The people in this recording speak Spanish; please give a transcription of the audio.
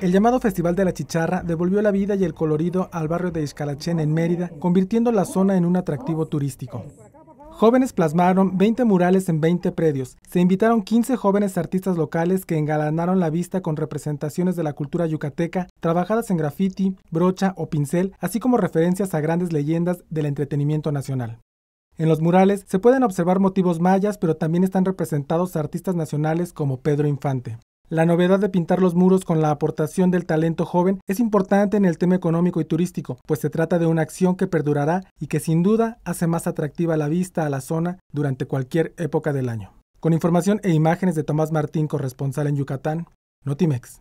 El llamado Festival de la Chicharra devolvió la vida y el colorido al barrio de Iscalachén en Mérida, convirtiendo la zona en un atractivo turístico. Jóvenes plasmaron 20 murales en 20 predios. Se invitaron 15 jóvenes artistas locales que engalanaron la vista con representaciones de la cultura yucateca, trabajadas en graffiti, brocha o pincel, así como referencias a grandes leyendas del entretenimiento nacional. En los murales se pueden observar motivos mayas, pero también están representados artistas nacionales como Pedro Infante. La novedad de pintar los muros con la aportación del talento joven es importante en el tema económico y turístico, pues se trata de una acción que perdurará y que sin duda hace más atractiva la vista a la zona durante cualquier época del año. Con información e imágenes de Tomás Martín, corresponsal en Yucatán, Notimex.